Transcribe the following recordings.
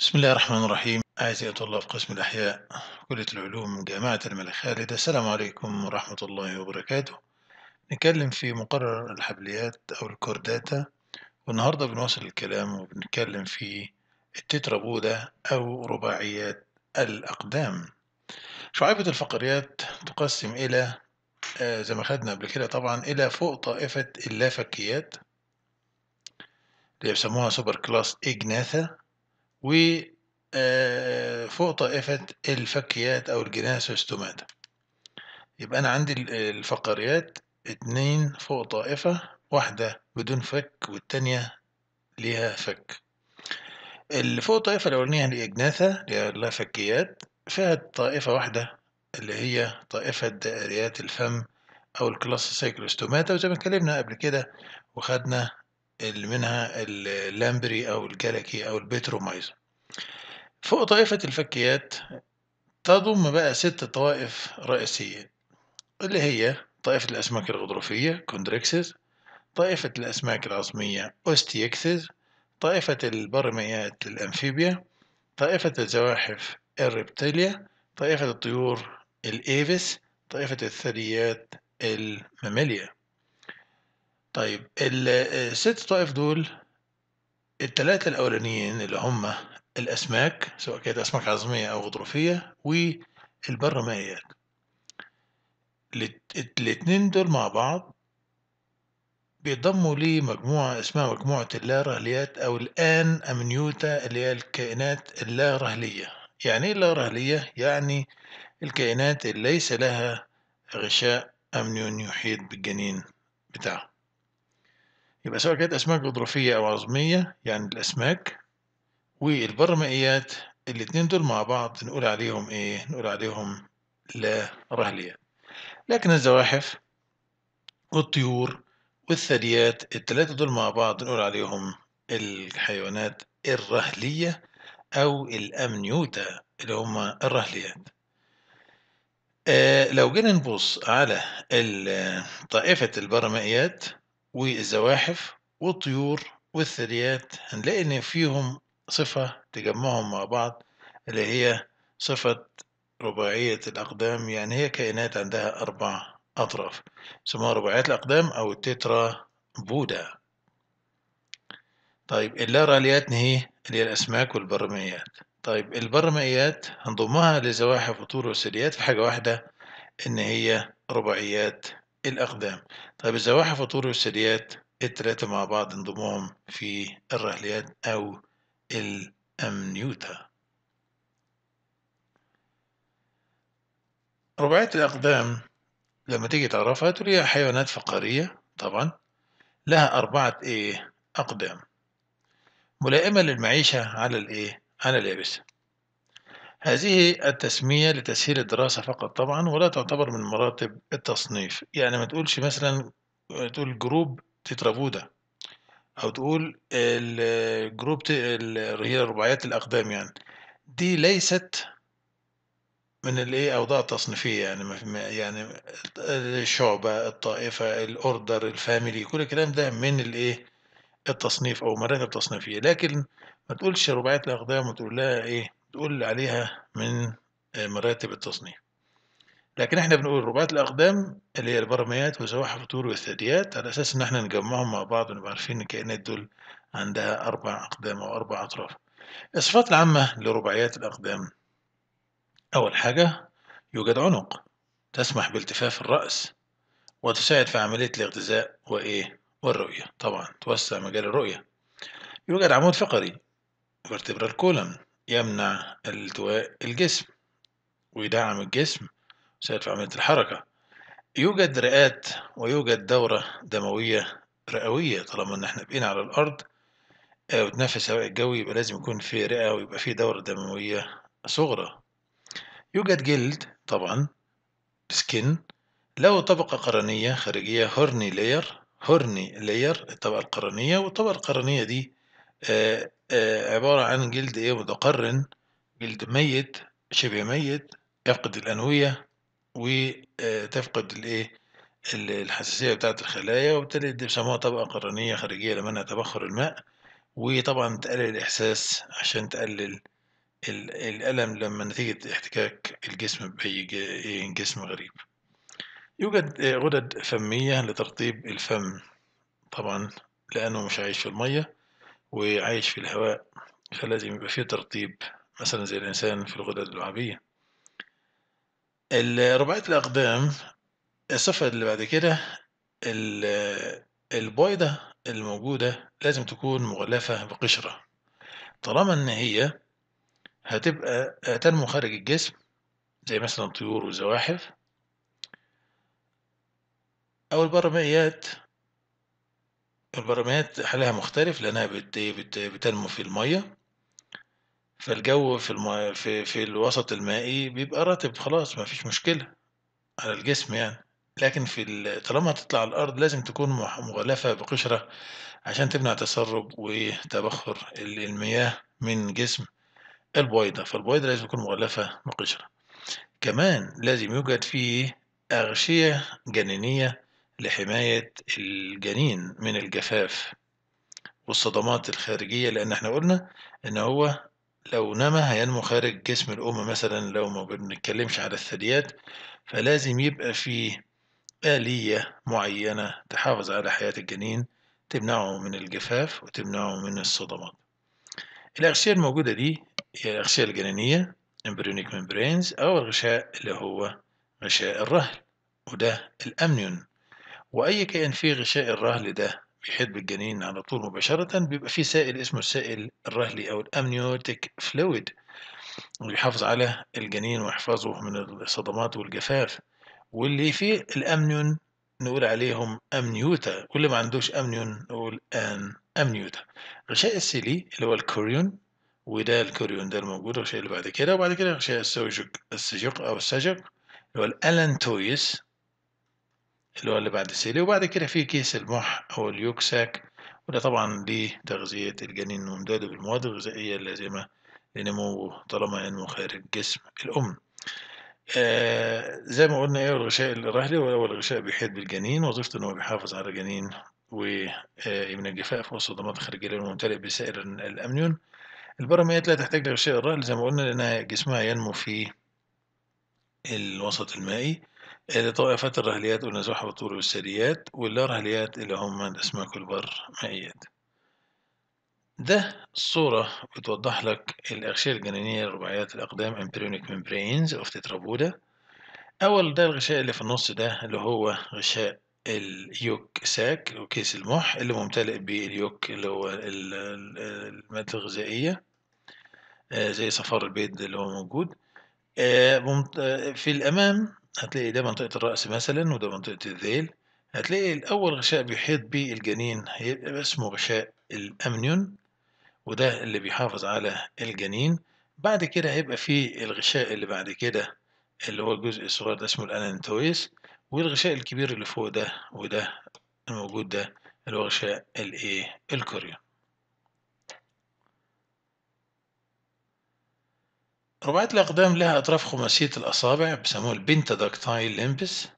بسم الله الرحمن الرحيم أعزائي طلاب في قسم الأحياء كلية العلوم جامعة الملك خالد السلام عليكم ورحمة الله وبركاته نتكلم في مقرر الحبليات أو الكورداتا والنهاردة بنواصل الكلام وبنتكلم في التترابودا أو رباعيات الأقدام شعيبة الفقريات تقسم إلى آه، زي ما خدنا قبل كده طبعا إلى فوق طائفة اللافكيات اللي بيسموها سوبر كلاس إجناثا و آه، فوق طائفة الفكيات أو الجناسوستوماتا يبقى أنا عندي الفقريات اتنين فوق طائفة واحدة بدون فك والتانية ليها فك اللي فوق طائفة الأولانية هي جناثة لها فكيات فيها طائفة واحدة اللي هي طائفة دائريات الفم أو الكلاس سايكلوستوماتا وزي ما اتكلمنا قبل كده وخدنا اللي منها اللامبري أو الجالكي أو البيترومايز فوق طائفة الفكيات تضم بقى ست طوائف رئيسية اللي هي طائفة الأسماك الغضروفية كوندريكسز طائفة الأسماك العظمية أوستيكسز طائفة البرميات الأمفيبيا طائفة الزواحف الريبتيليا طائفة الطيور الإيفس طائفة الثدييات الماميليا طيب الست آه، طائف دول التلاتة الأولانيين اللي هم الأسماك سواء كانت أسماك عظمية أو غضروفية والبرمائيات الاتنين دول مع بعض بيضموا لمجموعة اسمها مجموعة اللارهليات أو الآن أمنيوتا اللي هي الكائنات اللارهلية يعني إيه اللارهلية؟ يعني الكائنات اللي ليس لها غشاء أمنيون يحيط بالجنين بتاعه يبقى سواء كانت أسماك جغرافية أو عظمية يعني الأسماك والبرمائيات الاتنين دول مع بعض نقول عليهم إيه؟ نقول عليهم لا رهلية لكن الزواحف والطيور والثدييات التلاتة دول مع بعض نقول عليهم الحيوانات الرهلية أو الأمنيوتا اللي هما الرهليات آه لو جينا نبص على طائفة البرمائيات والزواحف والطيور والثدييات هنلاقي إن فيهم صفة تجمعهم مع بعض اللي هي صفة رباعية الأقدام يعني هي كائنات عندها أربع أطراف يسموها رباعية الأقدام أو التترا بودا طيب اللاراليات هي اللي هي الأسماك والبرمائيات طيب البرمائيات هنضمها لزواحف وطور والثدييات في حاجة واحدة إن هي رباعيات الأقدام طيب الزواحف والطور والثدييات التلاتة مع بعض انضمام في الرهليات أو الأمنيوتا رباعية الأقدام لما تيجي تعرفها تقول هي حيوانات فقارية طبعا لها أربعة إيه أقدام ملائمة للمعيشة على الإيه على اليابسة هذه التسمية لتسهيل الدراسة فقط طبعًا، ولا تعتبر من مراتب التصنيف، يعني ما تقولش مثلًا تقول جروب تترابودا، أو تقول الجروب جروب هي رباعيات الأقدام يعني، دي ليست من الإيه أوضاع التصنيفية يعني ما في يعني الشعبة، الطائفة، الأوردر، الفاميلي، كل الكلام ده من الإيه التصنيف أو مراتب تصنيفية، لكن ما تقولش رباعيات الأقدام وتقول لها إيه تقول عليها من آه، مراتب التصنيف لكن احنا بنقول رباعات الأقدام اللي هي البرميات وزواحف الطيور والثدييات على أساس إن احنا نجمعهم مع بعض ونبقى عارفين الكائنات دول عندها أربع أقدام أو أربع أطراف الصفات العامة لرباعيات الأقدام أول حاجة يوجد عنق تسمح بالتفاف الرأس وتساعد في عملية الاغتذاء وإيه والرؤية طبعا توسع مجال الرؤية يوجد عمود فقري vertebral كولم يمنع التواء الجسم ويدعم الجسم ويساعد في عملية الحركة يوجد رئات ويوجد دورة دموية رئوية طالما إن إحنا بقينا على الأرض آه، وتنفس هواء الجوي يبقى لازم يكون في رئة ويبقى في دورة دموية صغرى يوجد جلد طبعا سكن له طبقة قرنية خارجية هورني لاير هورني لاير الطبقة القرنية والطبقة القرنية دي آه، آه، عبارة عن جلد إيه، متقرن، جلد ميت، شبه ميت، يفقد الأنوية، وتفقد آه، الإيه، الحساسية بتاعة الخلايا، وبالتالي دي بيسموها طبقة قرنية خارجية لمنع تبخر الماء، وطبعًا تقلل الإحساس عشان تقلل الألم لمّا نتيجة احتكاك الجسم بأي إيه، جسم غريب. يوجد آه، غدد فمية لترطيب الفم طبعًا لأنه مش عايش في المَيّة. وعايش في الهواء فلازم يبقى فيه ترطيب مثلا زي الإنسان في الغدد اللعابية الرباعية الأقدام الصفة اللي بعد كده البويضة الموجودة لازم تكون مغلفة بقشرة طالما إن هي هتبقى تنمو خارج الجسم زي مثلا الطيور والزواحف أو البرمائيات البراميات حالها مختلف لأنها بت بت بتنمو في المَيّة، فالجو في الم في في الوسط المائي بيبقى رطب خلاص ما فيش مشكلة على الجسم يعني، لكن في ال طالما هتطلع على الأرض لازم تكون مغلفة بقشرة عشان تمنع تسرب وتبخر المياه من جسم البويضة، فالبويضة لازم تكون مغلفة بقشرة. كمان لازم يوجد فيه أغشية جنينية لحماية الجنين من الجفاف والصدمات الخارجية لأن احنا قلنا إن هو لو نما هينمو خارج جسم الأم مثلا لو ما بنتكلمش على الثدييات فلازم يبقى في آلية معينة تحافظ على حياة الجنين تمنعه من الجفاف وتمنعه من الصدمات الأغشية الموجودة دي هي الأغشية الجنينية embryonic membranes أو الغشاء اللي هو غشاء الرهل وده الأمنيون وأي كائن فيه غشاء الرهل ده بيحيط بالجنين على طول مباشرة بيبقى فيه سائل اسمه السائل الرهلي أو الأمنيوتيك فلويد ويحافظ على الجنين ويحفظه من الصدمات والجفاف واللي فيه الأمنيون نقول عليهم أمنيوتا واللي ما عندوش أمنيون نقول أن أمنيوتا غشاء السيلي اللي هو الكوريون وده الكوريون ده الموجود الغشاء اللي بعد كده وبعد كده غشاء السوجق السجق أو السجق اللي هو الألانتويس اللي هو اللي بعد السيلي وبعد كده في كيس المح أو اليوكساك وده طبعا لتغذية الجنين وإمداده بالمواد الغذائية اللازمة لنموه طالما ينمو خارج جسم الأم. آه زي ما قلنا ايه الغشاء الرهلي هو الغشاء بيحيط بالجنين وظيفته ان هو بيحافظ على الجنين ومن آه، الجفاف والصدمات الخارجيه الممتلئ بسائر الامنيون البراميات لا تحتاج لغشاء الرحل زي ما قلنا لانها جسمها ينمو في الوسط المائي آه، طائفة الرهليات والنزوح والطور والسريات واللا رهليات اللي هم الأسماك البرمائيات ده صورة بتوضح لك الأغشية الجنينية لرباعيات الأقدام امبريونيك membranes of tetrapoda أول ده الغشاء اللي في النص ده اللي هو غشاء اليوك ساك وكيس المح اللي ممتلئ باليوك اللي هو المادة الغذائية آه، زي صفار البيض اللي هو موجود آه، في الأمام هتلاقي ده منطقة الرأس مثلا وده منطقة الذيل هتلاقي الأول غشاء بيحيط به الجنين هيبقى اسمه غشاء الأمنيون وده اللي بيحافظ على الجنين بعد كده هيبقى فيه الغشاء اللي بعد كده اللي هو الجزء الصغير ده اسمه الأنانتويس والغشاء الكبير اللي فوق ده وده الموجود ده اللي هو غشاء الإيه الكوريون رباعية الأقدام لها أطراف خماسية الأصابع بيسموها البنتادكتايل ليمبس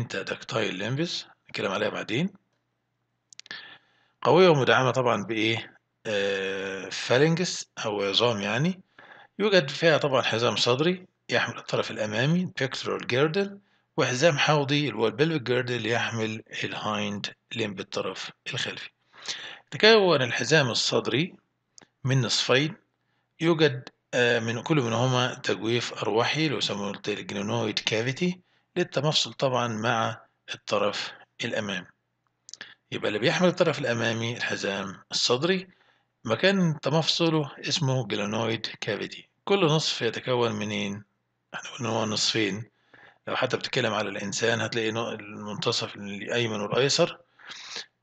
داكتايل ليمبس نتكلم عليها بعدين قوية ومدعمة طبعا بإيه؟ آه فالنجس أو عظام يعني يوجد فيها طبعا حزام صدري يحمل الطرف الأمامي pectoral جيردل وحزام حوضي اللي هو البلفيك جيردل يحمل الهايند لمب الطرف الخلفي. تكون الحزام الصدري من نصفين يوجد آه، من كل منهما تجويف أرواحي لو سموت الجلينويد كافيتي للتمفصل طبعا مع الطرف الأمامي يبقى اللي بيحمل الطرف الأمامي الحزام الصدري مكان تمفصله اسمه جلانويد كافيتي كل نصف يتكون منين؟ احنا يعني قلنا هو نصفين لو حتى بتتكلم على الإنسان هتلاقي المنتصف الأيمن والأيسر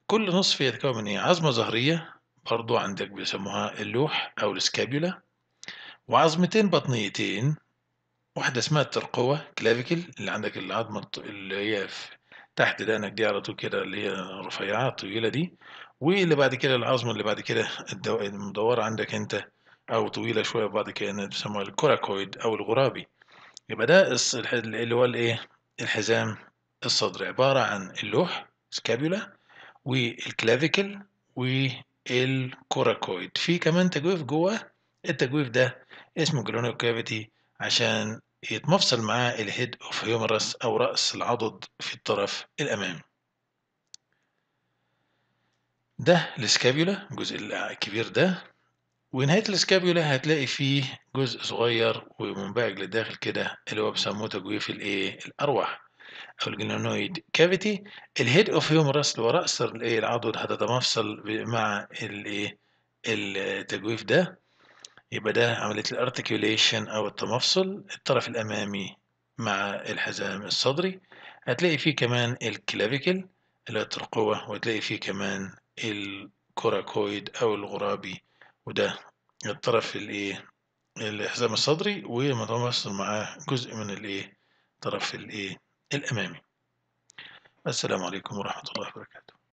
كل نصف يتكون من ايه؟ عظمة ظهرية برضو عندك بيسموها اللوح أو السكابيولا وعظمتين بطنيتين واحدة اسمها الترقوة كلافيكل اللي عندك العظمة اللي هي تحت دقنك دي على طول كده اللي هي رفيعة الطويلة دي واللي بعد كده العظمة اللي بعد كده المدورة عندك انت أو طويلة شوية بعد كده بيسموها الكوراكويد أو الغرابي يبقى ده اللي هو الإيه الحزام الصدري عبارة عن اللوح سكابيولا والكلافيكل والكوراكويد في كمان تجويف جوه التجويف ده اسمه جلونيال كافيتي عشان يتمفصل معاه الهيد اوف هيومرس او رأس العضد في الطرف الأمامي ده السكابيولا الجزء الكبير ده ونهاية السكابيولا هتلاقي فيه جزء صغير ومنبعج للداخل كده اللي هو بيسموه تجويف الايه الأرواح أو الجلانويد كافيتي الهيد اوف هيومرس اللي هو رأس العضد هتتمفصل مع الايه التجويف ده يبقى ده عملية الارتكيوليشن أو التمفصل الطرف الأمامي مع الحزام الصدري هتلاقي فيه كمان الكلافيكل اللي هي الترقوة وتلاقي فيه كمان الكوراكويد أو الغرابي وده الطرف الإيه الحزام الصدري ومتمفصل معاه جزء من الإيه طرف الإيه الأمامي السلام عليكم ورحمة الله وبركاته